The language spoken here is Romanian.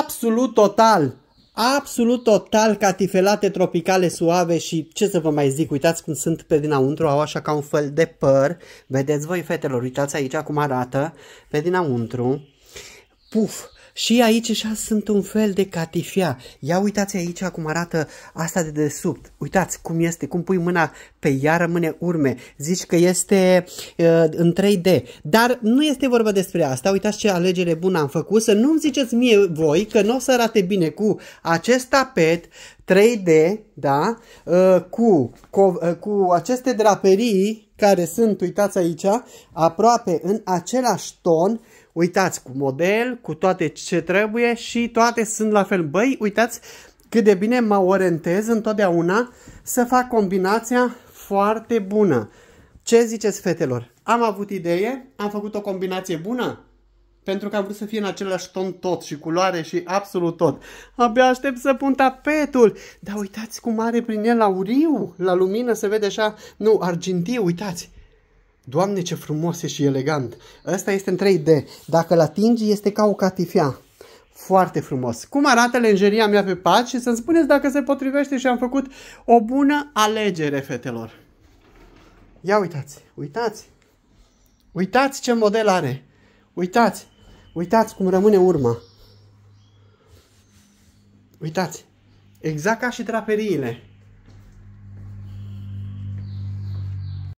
absolut total, absolut total catifelate tropicale suave și ce să vă mai zic, uitați cum sunt pe dinăuntru, au așa ca un fel de păr, vedeți voi fetelor, uitați aici cum arată pe dinăuntru, puf, și aici așa sunt un fel de catifia. Ia uitați aici cum arată asta de desubt. Uitați cum este, cum pui mâna pe ea rămâne urme. Zici că este uh, în 3D. Dar nu este vorba despre asta. Uitați ce alegere bună am făcut. Să nu-mi ziceți mie voi că nu o să arate bine cu acest tapet, 3D, da, ă, cu, cu, ă, cu aceste draperii care sunt, uitați aici, aproape în același ton, uitați cu model, cu toate ce trebuie și toate sunt la fel. Băi, uitați cât de bine mă orientez întotdeauna să fac combinația foarte bună. Ce ziceți fetelor? Am avut idee, am făcut o combinație bună? pentru că am vrut să fie în același ton tot și culoare și absolut tot. Abia aștept să pun tapetul, dar uitați cum are prin el auriu, la lumină se vede așa, nu, argintiu, uitați. Doamne, ce frumos e și elegant. Ăsta este în 3D, dacă îl atingi este ca o catifea. Foarte frumos. Cum arată lenjeria mea pe pat și să-mi spuneți dacă se potrivește și am făcut o bună alegere, fetelor. Ia uitați, uitați, uitați ce model are. Uitați, Uitați cum rămâne urma. Uitați, exact ca și draperiile.